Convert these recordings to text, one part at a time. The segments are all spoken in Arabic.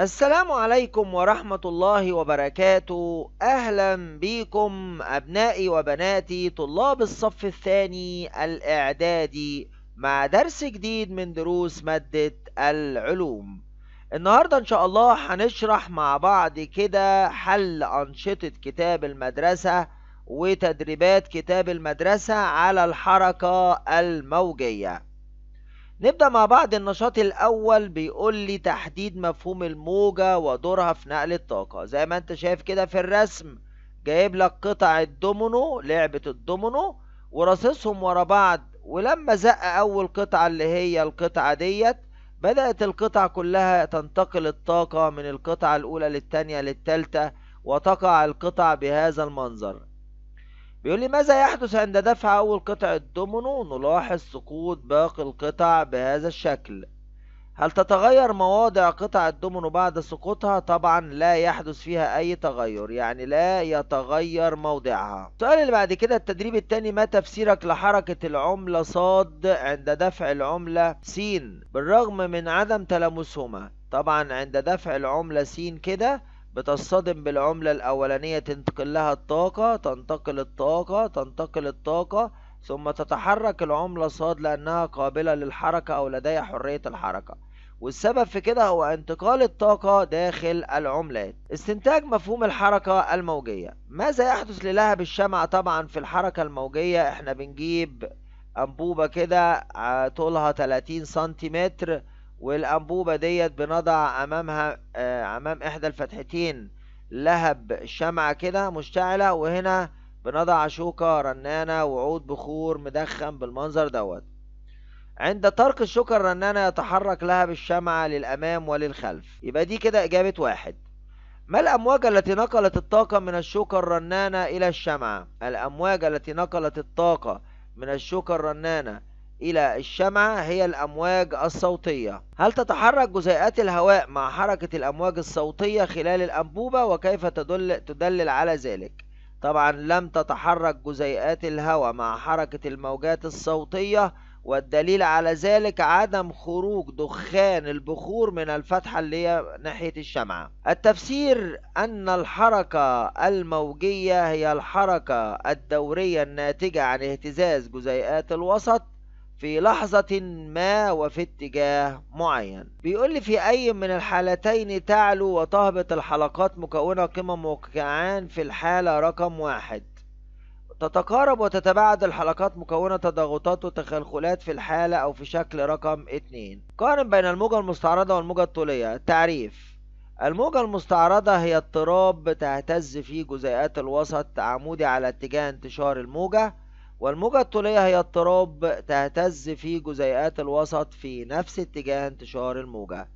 السلام عليكم ورحمة الله وبركاته أهلا بكم أبنائي وبناتي طلاب الصف الثاني الإعدادي مع درس جديد من دروس مادة العلوم النهاردة إن شاء الله هنشرح مع بعض كده حل أنشطة كتاب المدرسة وتدريبات كتاب المدرسة على الحركة الموجية نبدأ مع بعض النشاط الأول بيقول لي تحديد مفهوم الموجة ودورها في نقل الطاقة زي ما انت شايف كده في الرسم جايب لك قطع الدومينو لعبة الدومينو ورصصهم ورا بعض ولما زق أول قطعة اللي هي القطعة ديت بدأت القطع كلها تنتقل الطاقة من القطعة الأولى للتانية للتالتة وتقع القطع بهذا المنظر بيقول لي ماذا يحدث عند دفع أول قطعة دومينو نلاحظ سقوط باقي القطع بهذا الشكل هل تتغير مواضع قطع الدومينو بعد سقوطها طبعا لا يحدث فيها اي تغير يعني لا يتغير موضعها السؤال اللي بعد كده التدريب التاني ما تفسيرك لحركة العملة صاد عند دفع العملة س بالرغم من عدم تلامسهما طبعا عند دفع العملة س كده بتصطدم بالعملة الأولانية تنتقل لها الطاقة تنتقل الطاقة تنتقل الطاقة ثم تتحرك العملة صاد لأنها قابلة للحركة أو لديها حرية الحركة والسبب في كده هو انتقال الطاقة داخل العملات استنتاج مفهوم الحركة الموجية ماذا يحدث للهب الشمع طبعا في الحركة الموجية احنا بنجيب أنبوبة كده آه، طولها 30 سنتيمتر والأنبوبة ديت بنضع أمامها آه، أمام إحدى الفتحتين لهب شمعة كده مشتعلة وهنا بنضع شوكة رنانة وعود بخور مدخن بالمنظر دوت عند طرق الشوكة الرنانة يتحرك لهب الشمعة للأمام وللخلف يبقى دي كده إجابة واحد ما الأمواج التي نقلت الطاقة من الشوكة الرنانة إلى الشمعة؟ الأمواج التي نقلت الطاقة من الشوكة الرنانة إلى الشمعة هي الأمواج الصوتية هل تتحرك جزيئات الهواء مع حركة الأمواج الصوتية خلال الأنبوبة وكيف تدل, تدلل على ذلك؟ طبعا لم تتحرك جزيئات الهواء مع حركة الموجات الصوتية والدليل على ذلك عدم خروج دخان البخور من الفتحة اللي هي ناحية الشمعة التفسير أن الحركة الموجية هي الحركة الدورية الناتجة عن اهتزاز جزيئات الوسط في لحظة ما وفي اتجاه معين بيقول لي في أي من الحالتين تعلو وتهبط الحلقات مكونة قمم وكعان في الحالة رقم واحد تتقارب وتتباعد الحلقات مكونة تضاغطات وتخلخلات في الحالة أو في شكل رقم اتنين قارن بين الموجة المستعرضة والموجة الطولية تعريف الموجة المستعرضة هي اضطراب بتهتز فيه جزيئات الوسط عمودي على اتجاه انتشار الموجة والموجة الطولية هي اضطراب تهتز في جزيئات الوسط في نفس اتجاه انتشار الموجة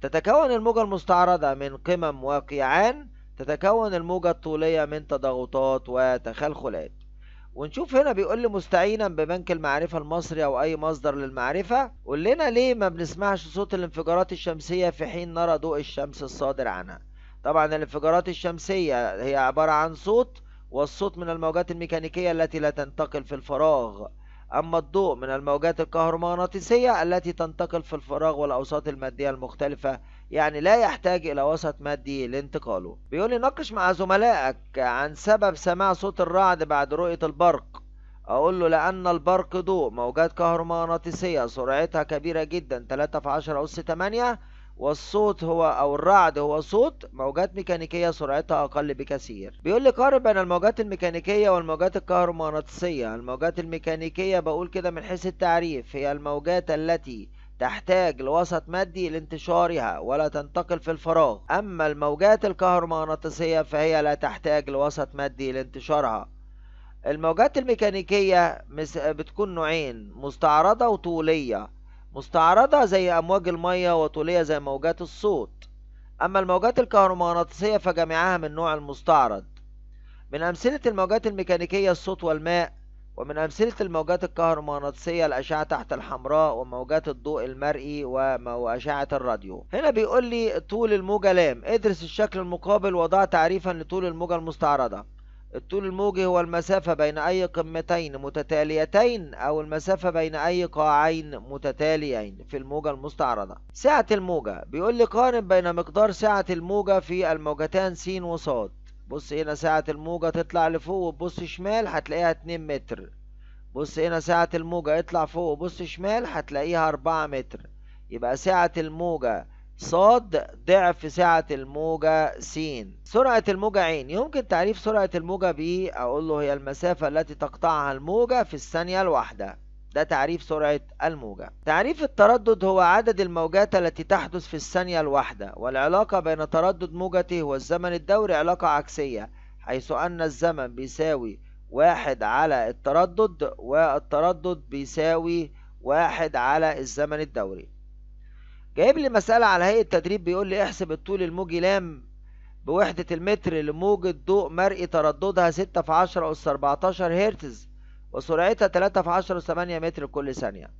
تتكون الموجة المستعرضة من قمم وقيعان تتكون الموجة الطولية من تضاغطات وتخلخلات ونشوف هنا بيقول لي مستعينا ببنك المعرفة المصري أو أي مصدر للمعرفة قول لنا ليه ما بنسمعش صوت الانفجارات الشمسية في حين نرى ضوء الشمس الصادر عنها طبعا الانفجارات الشمسية هي عبارة عن صوت والصوت من الموجات الميكانيكية التي لا تنتقل في الفراغ أما الضوء من الموجات الكهرومغناطيسية التي تنتقل في الفراغ والأوساط المادية المختلفة يعني لا يحتاج إلى وسط مادي لانتقاله بيقول لي ناقش مع زملائك عن سبب سماع صوت الرعد بعد رؤية البرق أقول له لأن البرق ضوء موجات كهرومغناطيسية سرعتها كبيرة جدا 3 في 10 أس 8 والصوت هو او الرعد هو صوت موجات ميكانيكيه سرعتها اقل بكثير بيقول لي قارن بين الموجات الميكانيكيه والموجات الكهرومغناطيسيه الموجات الميكانيكيه بقول كده من حيث التعريف هي الموجات التي تحتاج لوسط مادي لانتشارها ولا تنتقل في الفراغ أما الموجات الكهرومغناطيسية فهي لا تحتاج لوسط مادي لانتشارها الموجات الميكانيكية بتكون نوعين مستعرضة وطولية مستعرضة زي أمواج المية وطولية زي موجات الصوت أما الموجات الكهرومغناطيسية فجميعها من نوع المستعرض من أمثلة الموجات الميكانيكية الصوت والماء ومن أمثلة الموجات الكهرومغناطيسية الأشعة تحت الحمراء وموجات الضوء المرئي وأشعة الراديو هنا بيقول لي طول الموجة لام ادرس الشكل المقابل وضع تعريفا لطول الموجة المستعرضة الطول الموجي هو المسافة بين أي قمتين متتاليتين أو المسافة بين أي قاعين متتاليين في الموجة المستعرضة سعة الموجة بيقول لي قارن بين مقدار سعة الموجة في الموجتان س وص بص هنا سعة الموجة تطلع لفوق وتبص شمال هتلاقيها 2 متر بص هنا سعة الموجة اطلع فوق وبص شمال هتلاقيها 4 متر يبقى سعة الموجة ص ضعف سعة الموجة س سرعة الموجة ع يمكن تعريف سرعة الموجة ب أقول له هي المسافة التي تقطعها الموجة في الثانية الواحدة ده تعريف سرعة الموجة تعريف التردد هو عدد الموجات التي تحدث في الثانية الواحدة والعلاقة بين تردد موجته والزمن الدوري علاقة عكسية حيث أن الزمن بيساوي واحد على التردد والتردد بيساوي واحد على الزمن الدوري جايب لي مسألة على هيئة تدريب بيقول لي احسب الطول الموجي لام بوحدة المتر لموجة ضوء مرئي ترددها 6 في 10 أس 14 هرتز وسرعتها 3 في 10 أس 8 متر كل ثانية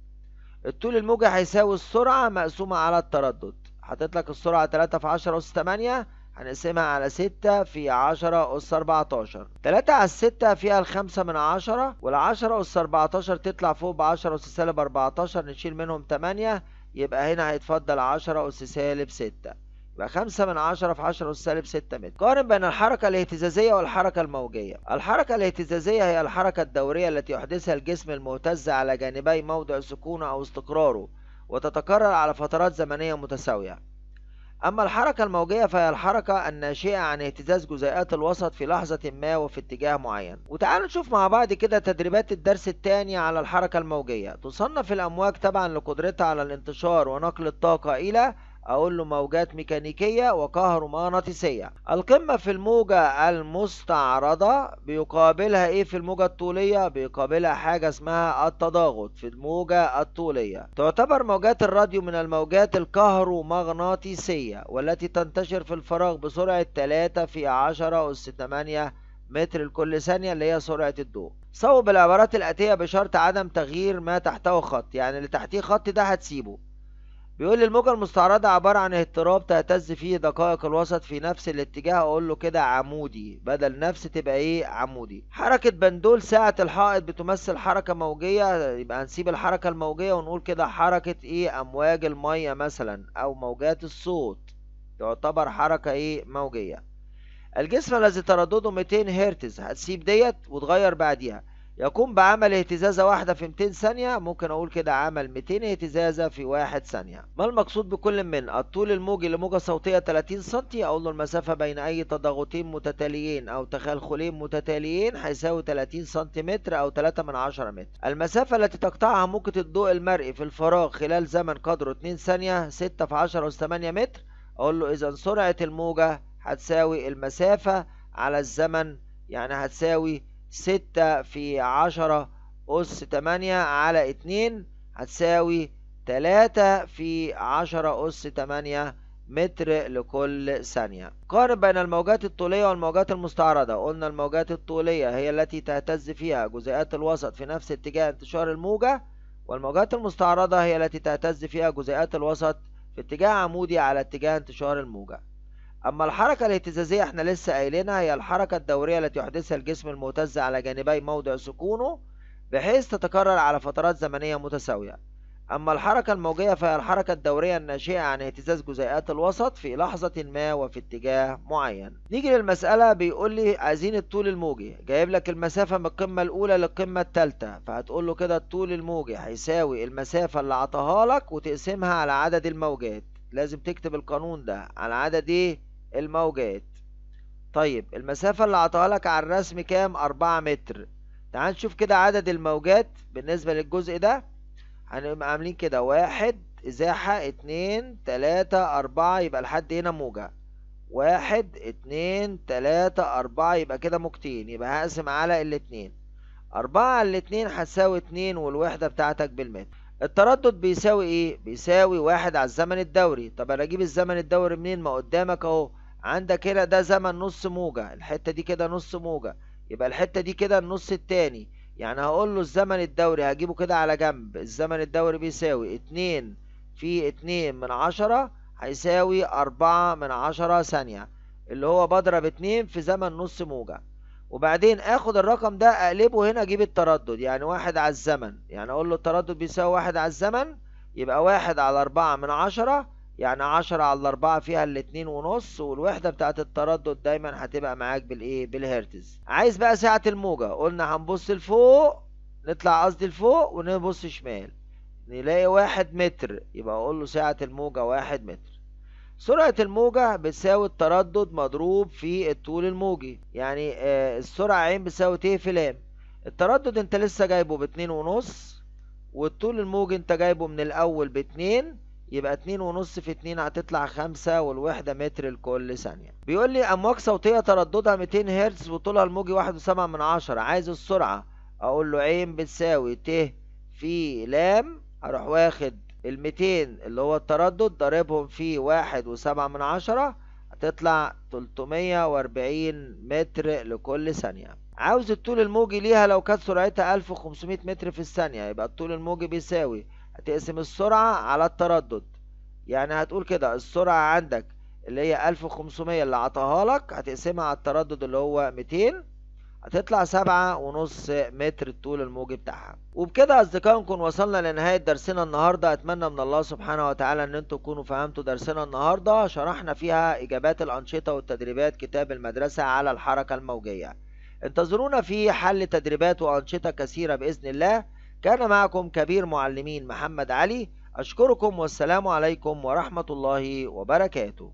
الطول الموجي هيساوي السرعة مقسومة على التردد حاطط لك السرعة 3 في 10 أس 8 هنقسمها على 6 في 10 أس 14 3 على 6 فيها ال 5 من 10 وال10 أس 14 تطلع فوق ب 10 أس سالب 14 نشيل منهم 8 يبقى هنا هيتفضل 10 أس سالب 6 يبقى 5 من 10 في 10 أس سالب 6 متر قارن بين الحركة الاهتزازية والحركة الموجية الحركة الاهتزازية هي الحركة الدورية التي يحدثها الجسم المهتز على جانبي موضع سكونه أو استقراره وتتكرر على فترات زمنية متساوية أما الحركة الموجية فهي الحركة الناشئة عن اهتزاز جزيئات الوسط في لحظة ما وفي اتجاه معين وتعالوا نشوف مع بعض كده تدريبات الدرس الثاني على الحركة الموجية تصنف الأمواج تبعا لقدرتها على الانتشار ونقل الطاقة إلى أقول له موجات ميكانيكية وكهرومغناطيسية القمة في الموجة المستعرضة بيقابلها إيه في الموجة الطولية بيقابلها حاجة اسمها التضاغط في الموجة الطولية تعتبر موجات الراديو من الموجات الكهرومغناطيسية والتي تنتشر في الفراغ بسرعة 3 في 10 أس 8 متر لكل ثانية اللي هي سرعة الضوء صوب العبارات الآتية بشرط عدم تغيير ما تحته خط يعني اللي تحتيه خط ده هتسيبه بيقول لي الموجة المستعرضة عبارة عن اضطراب تهتز فيه دقائق الوسط في نفس الاتجاه اقول له كده عمودي بدل نفس تبقى ايه عمودي حركة بندول ساعة الحائط بتمثل حركة موجية يبقى هنسيب الحركة الموجية ونقول كده حركة ايه امواج المية مثلا او موجات الصوت يعتبر حركة ايه موجية الجسم الذي تردده 200 هرتز هتسيب ديت وتغير بعديها يقوم بعمل اهتزازة واحدة في 200 ثانية ممكن أقول كده عمل 200 اهتزازة في 1 ثانية ما المقصود بكل من الطول الموجي لموجة صوتية 30 سنتي أقول له المسافة بين أي تضاغطين متتاليين أو تخلخلين متتاليين هيساوي 30 سنتيمتر أو 3 من 10 متر المسافة التي تقطعها موجة الضوء المرئي في الفراغ خلال زمن قدره 2 ثانية 6 في 10 أس 8 متر أقول له إذا سرعة الموجة هتساوي المسافة على الزمن يعني هتساوي ستة في عشرة أس تمانية على اتنين هتساوي تلاتة في عشرة أس تمانية متر لكل ثانية قارن بين الموجات الطولية والموجات المستعرضة قلنا الموجات الطولية هي التي تهتز فيها جزيئات الوسط في نفس اتجاه انتشار الموجة والموجات المستعرضة هي التي تهتز فيها جزيئات الوسط في اتجاه عمودي على اتجاه انتشار الموجة أما الحركة الاهتزازية احنا لسه قايلينها هي الحركة الدورية التي يحدثها الجسم المهتز على جانبي موضع سكونه بحيث تتكرر على فترات زمنية متساوية أما الحركة الموجية فهي الحركة الدورية الناشئة عن اهتزاز جزيئات الوسط في لحظة ما وفي اتجاه معين نيجي للمسألة بيقول لي عايزين الطول الموجي جايب لك المسافة من القمة الأولى للقمة الثالثة فهتقول له كده الطول الموجي هيساوي المسافة اللي عطاها لك وتقسمها على عدد الموجات لازم تكتب القانون ده على عدد ايه الموجات طيب المسافة اللي عطاها لك على الرسم كام أربعة متر تعال نشوف كده عدد الموجات بالنسبة للجزء ده هنبقى عاملين كده واحد إزاحة اتنين تلاتة أربعة يبقى لحد هنا موجة واحد اتنين تلاتة أربعة يبقى كده موجتين يبقى هقسم على الاتنين أربعة على الاتنين هتساوي اتنين والوحدة بتاعتك بالمتر التردد بيساوي ايه بيساوي واحد على الزمن الدوري طب انا اجيب الزمن الدوري منين ما قدامك اهو عندك هنا ده زمن نص موجة الحتة دي كده نص موجة يبقى الحتة دي كده النص التاني يعني هقول له الزمن الدوري هجيبه كده على جنب الزمن الدوري بيساوي اتنين في اتنين من عشرة هيساوي أربعة من عشرة ثانية اللي هو بضرب اتنين في زمن نص موجة وبعدين اخد الرقم ده اقلبه هنا اجيب التردد يعني واحد على الزمن يعني اقول له التردد بيساوي واحد على الزمن يبقى واحد على اربعة من عشرة يعني عشرة على اربعة فيها الاتنين ونص والوحدة بتاعت التردد دايما هتبقى معاك بالايه بالهرتز عايز بقى سعة الموجة قلنا هنبص لفوق نطلع قصدي لفوق ونبص شمال نلاقي واحد متر يبقى اقول له سعة الموجة واحد متر سرعة الموجة بتساوي التردد مضروب في الطول الموجي يعني آه، السرعة عين بتساوي ت في لام التردد انت لسه جايبه باتنين ونص والطول الموجي انت جايبه من الأول باتنين يبقى اتنين ونص في اتنين هتطلع خمسة والوحدة متر لكل ثانية بيقول لي أمواج صوتية ترددها ميتين هرتز وطولها الموجي واحد وسبعة من عشرة عايز السرعة أقول له عين بتساوي ت في لام اروح واخد ال 200 اللي هو التردد ضاربهم في واحد وسبعة من عشرة هتطلع 340 متر لكل ثانية عاوز الطول الموجي ليها لو كانت سرعتها 1500 متر في الثانية يبقى الطول الموجي بيساوي هتقسم السرعة على التردد يعني هتقول كده السرعة عندك اللي هي 1500 اللي عطاها لك هتقسمها على التردد اللي هو 200 هتطلع سبعة ونص متر الطول الموجي بتاعها وبكده اصدقائي نكون وصلنا لنهاية درسنا النهاردة اتمنى من الله سبحانه وتعالى ان انتم تكونوا فهمتوا درسنا النهاردة شرحنا فيها اجابات الانشطة والتدريبات كتاب المدرسة على الحركة الموجية انتظرونا في حل تدريبات وانشطة كثيرة باذن الله كان معكم كبير معلمين محمد علي اشكركم والسلام عليكم ورحمة الله وبركاته